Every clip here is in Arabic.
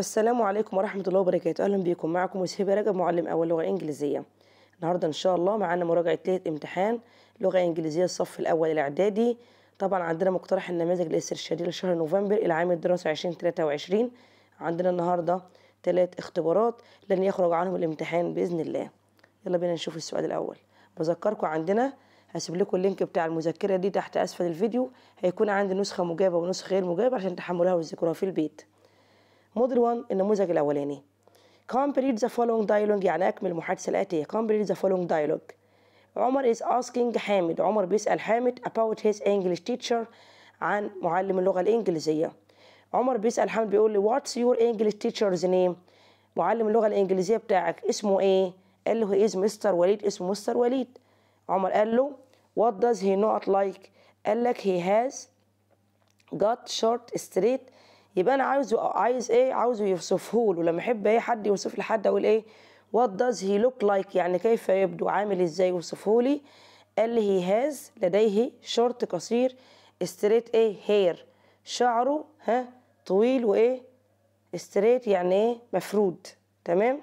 السلام عليكم ورحمة الله وبركاته أهلا بكم معكم وسهيبة رجب معلم أول لغة إنجليزية النهاردة إن شاء الله معانا مراجعة ليلة امتحان لغة إنجليزية الصف الأول الإعدادي طبعا عندنا مقترح النماذج الاسترشادية لشهر نوفمبر العام الدراسي 2023 عندنا النهاردة ثلاث اختبارات لن يخرج عنهم الامتحان بإذن الله يلا بينا نشوف السؤال الأول بذكركم عندنا هسيب لكم اللينك بتاع المذكرة دي تحت أسفل الفيديو هيكون عندي نسخة مجابة ونسخة غير مجابة عشان تحملها وتذكروها في البيت موديل 1 النموذج الاولاني complete ذا فولوينج dialogue يعني اكمل المحادثه الاتيه complete ذا فولوينج dialogue عمر از اسكينج حامد عمر بيسال حامد اباوت هيز انجلش teacher عن معلم اللغه الانجليزيه عمر بيسال حامد بيقول لي واتس يور انجلش teacher's نيم معلم اللغه الانجليزيه بتاعك اسمه ايه قال له از مستر وليد اسمه مستر وليد عمر قال له وات داز هي نوت لايك قال لك هي هاز جات شورت ستريت يبقى انا عايزه عايز ايه عاوزه يوصفه له لما احب ايه حد يوصف لحد اقول ايه وات does هي لوك لايك يعني كيف يبدو عامل ازاي وصفه لي قال لي هي هاز لديه شورت قصير ستريت ايه هير شعره ها طويل وايه ستريت يعني ايه مفرود تمام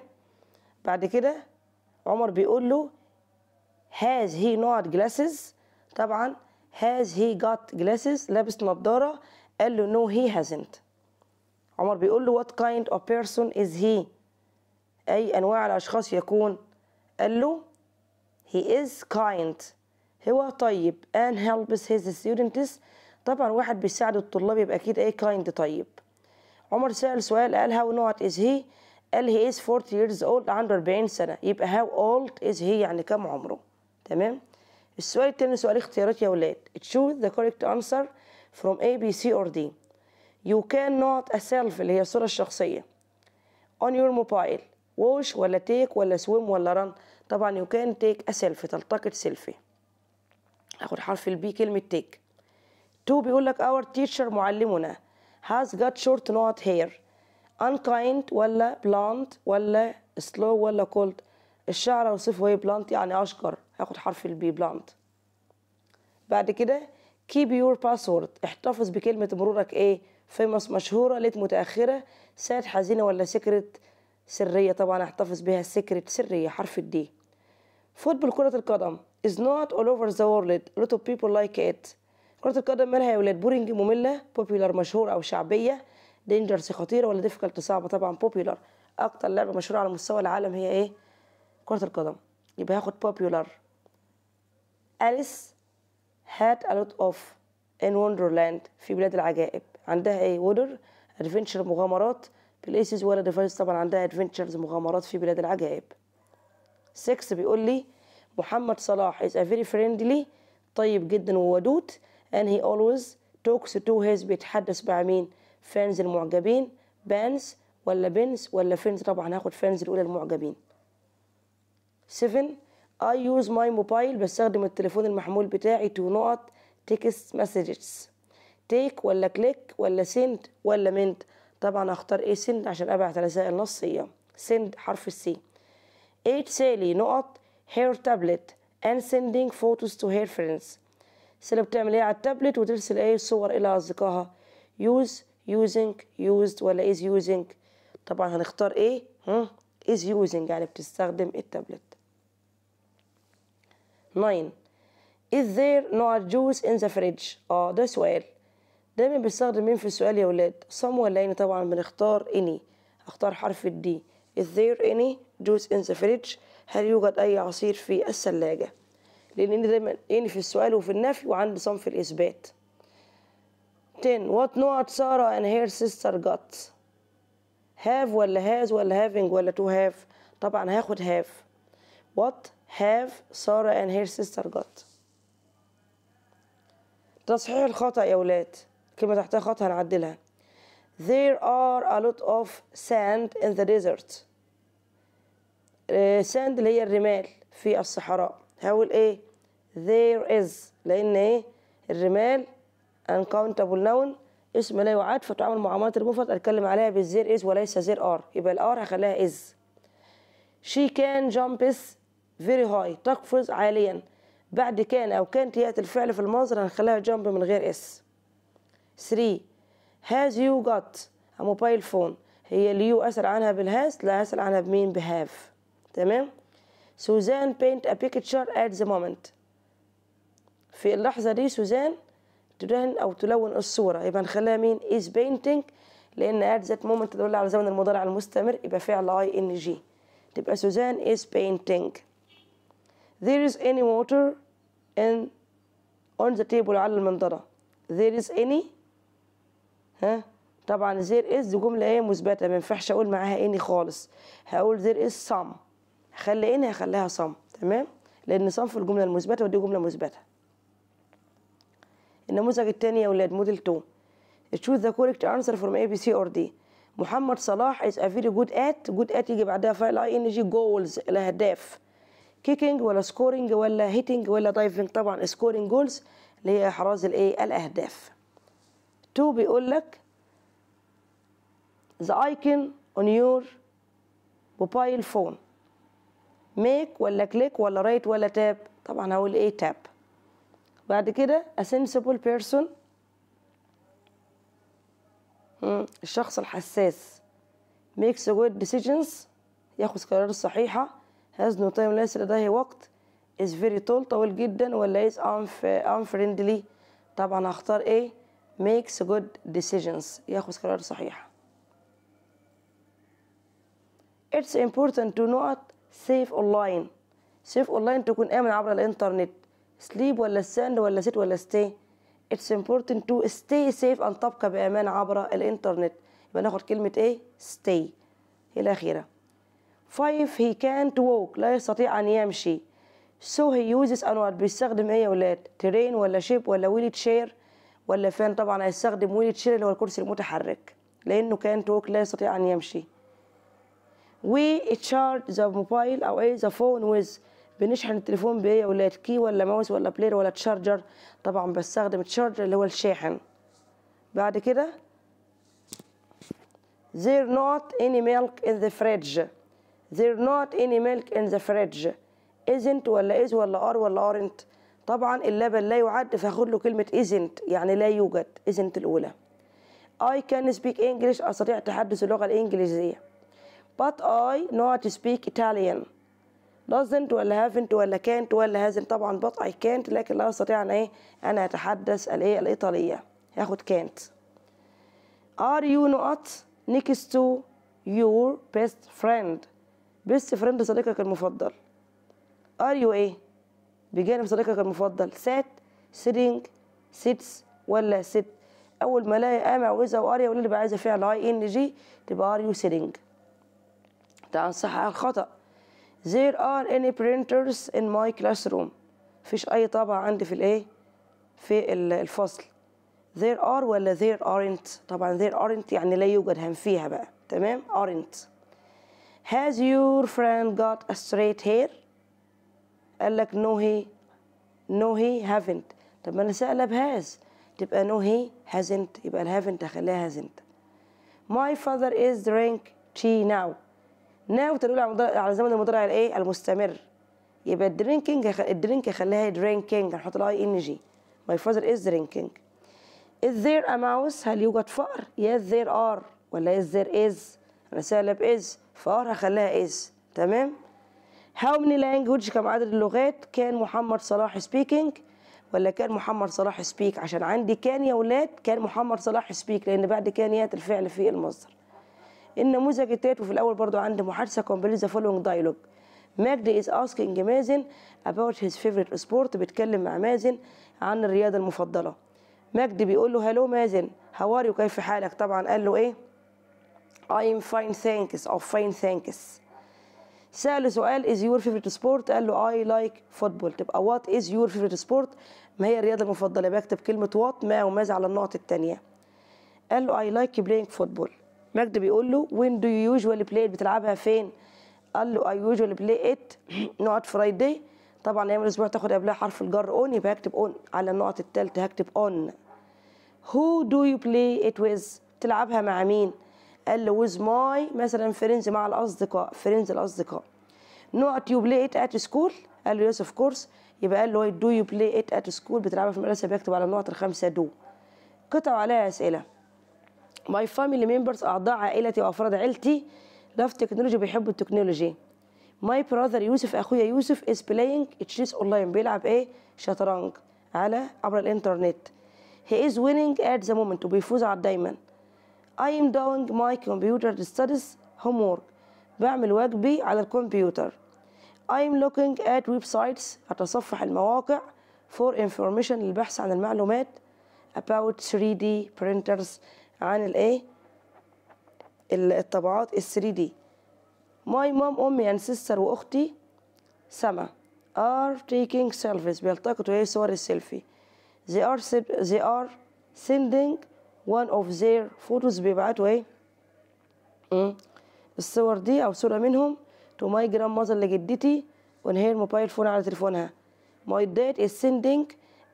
بعد كده عمر بيقول له هاز هي نوت جلاسز طبعا هاز هي جات جلاسز لابس نظاره قال له نو هي هازنت عمر بيقول له what kind of person is he أي أنواع الأشخاص يكون قال له he is kind هو طيب and helps his students طبعا واحد بيساعد الطلاب يبقى أكيد أي kind طيب عمر سأل سؤال قال how not is he قال he is 40 years old عنده 40 سنة يبقى how old is he يعني كم عمره تمام السؤال التاني سؤال اختيارات يا ولاد choose the correct answer from A B C or D you cannot a self اللي هي الصورة الشخصية on your mobile wash ولا take ولا swim ولا run طبعا you can take a selfie تلتقط سيلفي هاخد حرف البي كلمة take تو بيقول لك our teacher معلمنا has got short not hair unkind ولا blunt ولا slow ولا cold الشعر اوصفه ايه blunt يعني اشقر هاخد حرف البي blunt بعد كده keep your password احتفظ بكلمة مرورك ايه فيمس مشهورة ليت متأخرة سات حزينة ولا سكرت سرية طبعا احتفظ بها سكرت سرية حرف الدي فوتبول كرة القدم is not all over the world a lot of people like it كرة القدم مالها يا ولاد بورينج مملة popular مشهورة أو شعبية dangerous خطيرة ولا difficult صعبة طبعا popular أكتر لعبة مشهورة على مستوى العالم هي إيه؟ كرة القدم يبقى هاخد popular أليس had a lot of in Wonderland في بلاد العجائب عندها ايه وودر ادفنتشر مغامرات بليسز ولا ديفايس طبعا عندها ادفنتشرز مغامرات في بلاد العجائب 6 بيقول لي محمد صلاح is a very friendly طيب جدا وودود and he always talks to his بيتحدث مع مين فانز المعجبين بانز ولا بنز ولا فينز طبعا هاخد فانز الاولى المعجبين 7 I use my mobile بستخدم التليفون المحمول بتاعي to not text messages تيك ولا كليك ولا سند ولا منت طبعا هختار ايه سند عشان ابعت رسائل نصيه سند حرف السي ايت سالي نقط هير تابلت and sending photos to her friends سالي بتعمل ايه على التابلت وترسل ايه صور الى اصدقائها use using used ولا is using طبعا هنختار ايه هم is using يعني بتستخدم التابلت 9 is there no juice in the fridge اه ده سؤال دايما بيستخدم مين في السؤال يا ولاد صم ولا اني طبعا بنختار اني اختار حرف الدي is there any juice in the fridge هل يوجد اي عصير في الثلاجه لان دايما اني في السؤال وفي النفي وعند صم في الاثبات 10 what نوعت سارة and her sister got have ولا has ولا having ولا to have طبعا هاخد have what have سارة and her sister got تصحيح الخطأ يا ولاد كلمة تحتها خط هنعدلها There are a lot of sand in the desert آه، sand اللي هي الرمال في الصحراء هقول ايه there is لان ايه الرمال uncountable noun اسم لا يعد فتعامل معاملة المفرد اتكلم عليها بالزير is وليس زير ار يبقى الار هخليها is she can jump is very high تقفز عاليا بعد كان او كانت ياتي الفعل في المصدر هنخليها jump من غير اس 3 has you got a mobile phone هي اليو أسأل عنها بالهاز لا أسأل عنها بمين بهاف تمام سوزان paint a picture at the moment في اللحظة دي سوزان تدهن أو تلون الصورة يبقى نخليها مين is painting لأن at that moment تدل على زمن المضارع المستمر يبقى فعل اي ان جي تبقى سوزان is painting there is any water in on the table على المنضدة there is any ها طبعا زير از جمله ايه مثبته ما ينفعش اقول معاها اني خالص هقول زير از صم هخلي اني هخليها صم تمام لان صم في الجمله المثبته ودي جمله مثبته النموذج الثاني يا ولاد موديل 2 تشوز ذا كوركت انسر فروم اي بي سي اور دي محمد صلاح از ا فيري جود ات جود ات يجي بعدها فايل اي ان جي جولز الاهداف كيكينج ولا سكورينج ولا هيتينج ولا دايفنج طبعا سكورينج جولز اللي هي احراز الايه الاهداف 2 بيقول لك the icon on your موبايل فون ميك ولا كليك ولا رايت ولا تاب طبعا هقول ايه تاب بعد كده a sensible person الشخص الحساس makes a good decisions ياخذ قرار صحيحة has no time ليس لديه وقت is very tall طويل جدا ولا is unf unfriendly طبعا هختار ايه makes good decisions ياخذ قرار صحيح it's important to not save online save online تكون آمن عبر الإنترنت sleep ولا stand ولا sit ولا stay it's important to stay safe أن تبقى بأمان عبر الإنترنت يبقى ناخد كلمة إيه stay إلى آخره five he can't walk لا يستطيع أن يمشي so he uses أنوات بيستخدم إيه يا ولاد ترين ولا شيب ولا ويلي تشير ولا فان طبعا هيستخدم ويل تشير اللي هو الكرسي المتحرك لانه كان توك لا يستطيع ان يمشي وي تشارج ذا موبايل او اي ذا فون ويز بنشحن التليفون بايه يا ولاد كي ولا ماوس ولا بلاير ولا تشارجر طبعا بستخدم تشارجر اللي هو الشاحن بعد كده there not any milk in the fridge there not any milk in the fridge isn't ولا is ولا are ولا aren't طبعا اللبن لا يعد فاخد له كلمه isn't يعني لا يوجد isn't الاولى I can speak English أستطيع تحدث اللغة الإنجليزية but I not speak Italian doesn't ولا haven't ولا can't ولا hasn't طبعا but I can't لكن لا أستطيع أن إيه أنا أتحدث الإيه الإيطالية هاخد can't are you not next to your best friend best friend صديقك المفضل are you إيه بجانب صديقك المفضل سات سرينج سيتس ولا ست اول ما الاقي قامع واذا واريا ولا اللي عايزه فيها اي ان جي تبقى ار يو سرينج ده صح على الخطا there are any printers in my classroom مفيش اي طابعه عندي في الايه في الفصل there are ولا there aren't طبعا there aren't يعني لا يوجد هم فيها بقى تمام aren't has your friend got a straight hair قال لك نو هي نو هي هافنت طب ما انا سألب هاز تبقى نو هي هازنت يبقى الهافنت اخليها هازنت ماي فاذر از درينك تي ناو ناو تقول على زمن المضارع الايه المستمر يبقى الدرينكينج الدرينك اخليها درينكينج هنحط لها اي ان جي ماي فاذر از درينكينج از ذير ا ماوس هل يوجد فأر يس ذير ار ولا يس ذير از انا سالب بإز فأر هخليها از تمام How many لانجوج كم عدد اللغات كان محمد صلاح speaking ولا كان محمد صلاح speak عشان عندي كان يا ولاد كان محمد صلاح speak لأن بعد كانيات الفعل في المصدر النموذج التالت وفي الأول برضو عندي محادثة complete the following dialogue مجدي is asking مازن about his favorite sport بيتكلم مع مازن عن الرياضة المفضلة مجدي بيقول له هلو مازن هاو ار يو كيف حالك طبعا قال له ايه I'm fine thanks or fine thanks سأل سؤال از يور فيفرت سبورت قال له اي لايك فوتبول تبقى وات از يور فيفرت سبورت ما هي الرياضه المفضله بكتب كلمه وات ما وماذا على النقط الثانيه قال له اي لايك بلاينج فوتبول ماجد بيقول له وين دو يو يوجوالي بلاي بتلعبها فين قال له اي يوجوالي بلاي ات نقط فرايداي طبعا ايام الاسبوع تاخد قبلها حرف الجر اون يبقى هكتب اون على النقط الثالثه هكتب اون هو دو يو بلاي ات ويز تلعبها مع مين قال لي ويز ماي مثلا فريندز مع الاصدقاء فريندز الاصدقاء نقط يو بلاي ات ات سكول قال له يس اوف كورس يبقى قال له دو يو بلاي ات ات سكول بتلعبها في المدرسه بيكتب على النقط الخمسه دو قطع عليها اسئله ماي فاميلي ممبرز اعضاء عائلتي وافراد عيلتي لاف تكنولوجي بيحبوا التكنولوجي ماي براذر يوسف اخويا يوسف از بلاينج تشيس اونلاين بيلعب ايه شطرنج على عبر الانترنت هي از ويننج ات ذا مومنت وبيفوز على دايما I am doing my computer studies homework بعمل واجبي على الكمبيوتر I am looking at websites أتصفح المواقع for information للبحث عن المعلومات about 3D printers عن الايه الطبعات ال 3D my mom أمي and sister وأختي سما are taking selfies بيلتقطوا ايه صور السيلفي they are they are sending وان اوف زير فوتوز بيبعتوا إيه؟, ايه الصور دي او صوره منهم تو ماي جراند ماذر لجدتي اون هير موبايل فون على تليفونها ماي دات از سيندينج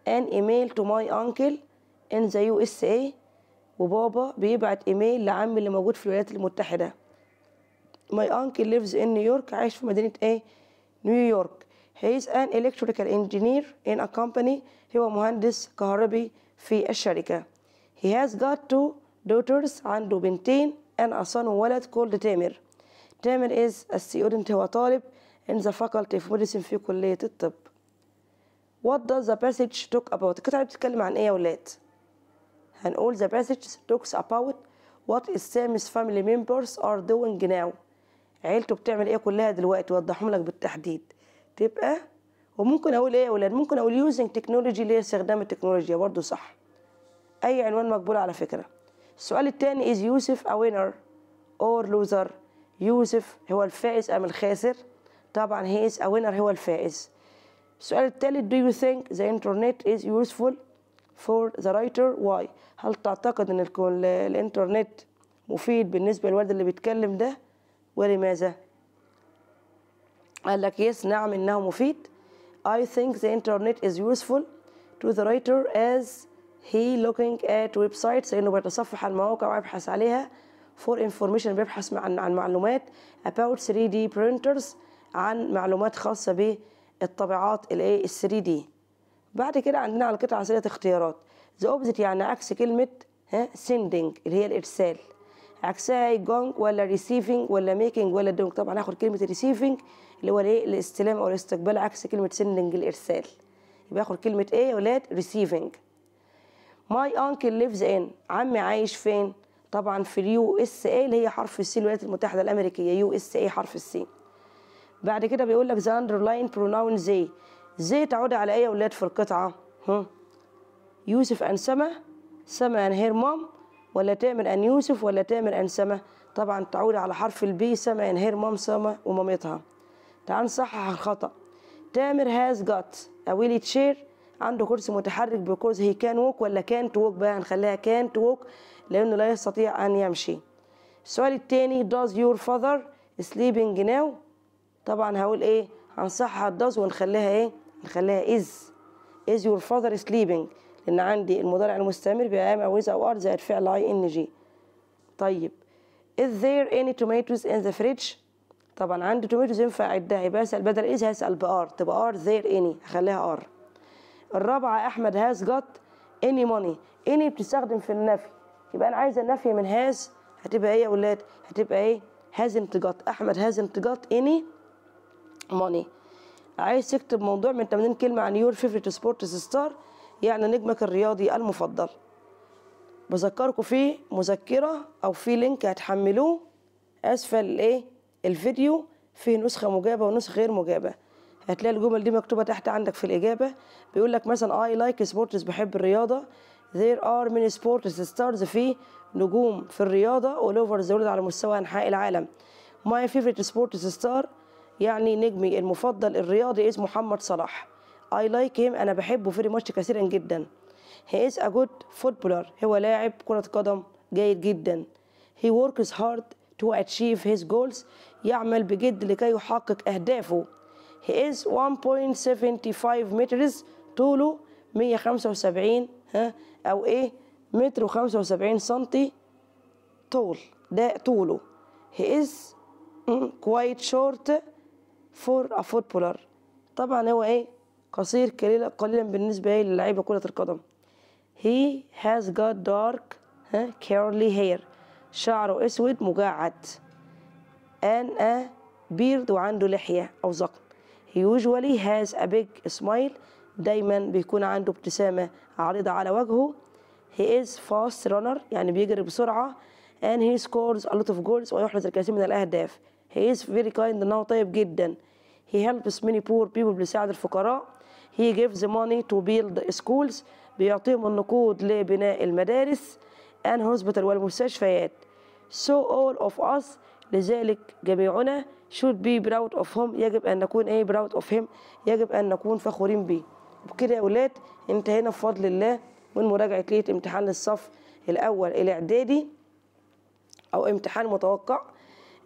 ان ايميل تو ماي انكل ان ذا يو اس اي وبابا بيبعت ايميل لعمي اللي موجود في الولايات المتحده ماي انكل ليفز ان نيويورك عايش في مدينه ايه نيويورك هي از ان الكتريكال انجينير ان ا كومباني هو مهندس كهربي في الشركه He has got two daughters عنده بنتين and a son وولد called تامر. تامر is a student هو طالب in the faculty of medicine في كلية الطب. What does the passage talk about؟ القطعة بتتكلم عن إيه يا ولاد؟ هنقول the passage talks about what is Sam's family members are doing now. عيلته بتعمل إيه كلها دلوقتي وضحهم لك بالتحديد. تبقى وممكن أقول إيه يا ولاد؟ ممكن أقول using technology اللي هي استخدام التكنولوجيا برضه صح. أي عنوان مقبول على فكرة السؤال الثاني إز يوسف أ وينر أور لوزر يوسف هو الفائز أم الخاسر طبعا هي إز أ وينر هو الفائز السؤال الثالث do you think the internet is useful for the writer why هل تعتقد أن الإنترنت مفيد بالنسبة للولد اللي بيتكلم ده ولماذا قال لك يس نعم إنه مفيد I think the internet is useful to the writer as هي لوكينج ات ويب سايتس لأنه بيتصفح المواقع ويبحث عليها فور انفورميشن بيبحث عن عن معلومات اباوت 3 دي برينترز عن معلومات خاصة بالطابعات الايه 3 دي بعد كده عندنا على القطعه أسئلة اختيارات ذا اوبزيت يعني عكس كلمة ها سيندنج اللي هي الإرسال عكسها جونج ولا ريسيفنج ولا ميكنج ولا دونج طبعا هاخد كلمة ريسيفنج اللي هو الايه الاستلام أو الاستقبال عكس كلمة سيندنج الإرسال يبقى اخد كلمة ايه يا ولاد ريسيفنج ماي انكل ليفز ان عمي عايش فين طبعا في اليو اس اي اللي هي حرف السي الولايات المتحده الامريكيه يو اس اي حرف السي بعد كده بيقول لك ذا اندرلاين بروناون زي زي تعود على اي اولاد في القطعه هم. يوسف ان سما سما ان هير مام ولا تامر ان يوسف ولا تامر ان سما طبعا تعود على حرف البي سما ان هير مام سما ومامتها تعال نصحح الخطا تامر هاز جات ويلي تشير عنده كرسي متحرك بكرسي هي كان ووك ولا كان توك بقى هنخليها كان توك لأنه لا يستطيع أن يمشي السؤال التاني does your father sleeping now طبعا هقول ايه هنصحها does ونخليها ايه نخليها is is your father sleeping لأن عندي المضارع المستمر ام أو از أو ار زائد فعل اي ان جي طيب is there any tomatoes in the fridge طبعا عندي tomatoes ينفع أعدها يبقى أسأل بدل is هسأل بار تبقى ار there any هخليها ار الرابعه احمد هاز جت اني ماني اني بتستخدم في النفي يبقى انا عايزه النفي من هاز هتبقى ايه يا اولاد هتبقى ايه هاز انتجات احمد هاز انتجات اني ماني عايز تكتب موضوع من 80 كلمه عن يور فيفرت سبورتس ستار يعني نجمك الرياضي المفضل بذكركم في مذكره او في لينك هتحملوه اسفل الايه الفيديو فيه نسخه مجابه ونسخه غير مجابه هتلاقي الجمل دي مكتوبة تحت عندك في الإجابة بيقول لك مثلا آه، I like sports بحب الرياضة There are many sports stars في نجوم في الرياضة all over the world على مستوى أنحاء العالم My favorite sports star يعني نجمي المفضل الرياضي اسمه محمد صلاح I like him أنا بحبه فيري ماتش كثيرا جدا He is a good footballer هو لاعب كرة قدم جيد جدا He works hard to achieve his goals يعمل بجد لكي يحقق أهدافه He is 1.75 مترز طوله 175 ها أو إيه متر و75 سنتي طول ده طوله He is quite short for a footballer طبعا هو إيه قصير قليلا قليلا بالنسبة إيه كرة القدم He has got dark ها curly hair شعره أسود مجعد and a beard وعنده لحية أو ذقن he usually has a big smile دايما بيكون عنده ابتسامة عريضة على وجهه he is fast runner يعني بيجري بسرعة and he scores a lot of goals ويحرز الكثير من الأهداف he is very kind إنه طيب جدا he helps many poor people بيساعد الفقراء he gives money to build schools بيعطيهم النقود لبناء المدارس and hospital والمستشفيات so all of us لذلك جميعنا should be proud of him يجب أن نكون إيه proud of him يجب أن نكون فخورين بيه وبكده يا أولاد انتهينا بفضل الله من مراجعة ليلة امتحان للصف الأول الإعدادي أو امتحان متوقع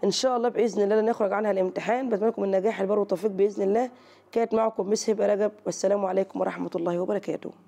إن شاء الله بإذن الله نخرج عنها الامتحان بتمنى لكم النجاح البر والتوفيق بإذن الله كانت معكم مس هبة رجب والسلام عليكم ورحمة الله وبركاته